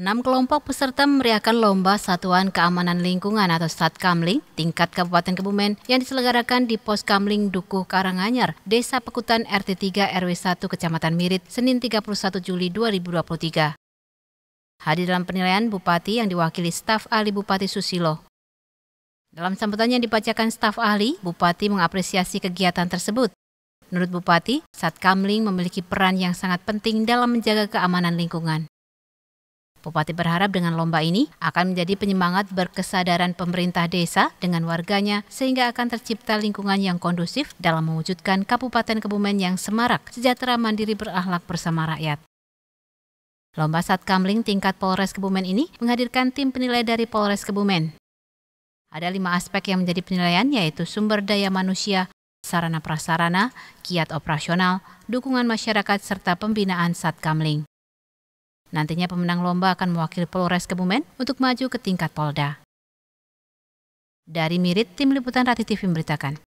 Enam kelompok peserta memeriahkan lomba Satuan Keamanan Lingkungan atau Satkamling tingkat Kabupaten Kebumen yang diselenggarakan di Pos Kamling Dukuh Karanganyar, Desa Pekutan RT 3 RW 1 Kecamatan Mirit, Senin 31 Juli 2023. Hadir dalam penilaian Bupati yang diwakili staf ahli Bupati Susilo. Dalam sambutannya yang dibacakan staf ahli, Bupati mengapresiasi kegiatan tersebut. Menurut Bupati, Satkamling memiliki peran yang sangat penting dalam menjaga keamanan lingkungan. Bupati berharap dengan lomba ini akan menjadi penyemangat berkesadaran pemerintah desa dengan warganya sehingga akan tercipta lingkungan yang kondusif dalam mewujudkan Kabupaten Kebumen yang semarak, sejahtera, mandiri, berahlak bersama rakyat. Lomba Satkamling tingkat Polres Kebumen ini menghadirkan tim penilai dari Polres Kebumen. Ada lima aspek yang menjadi penilaian yaitu sumber daya manusia, sarana prasarana, kiat operasional, dukungan masyarakat serta pembinaan Satkamling. Nantinya pemenang lomba akan mewakili Polres Kebumen untuk maju ke tingkat Polda. Dari Mirit, Tim Liputan Rati TV memberitakan.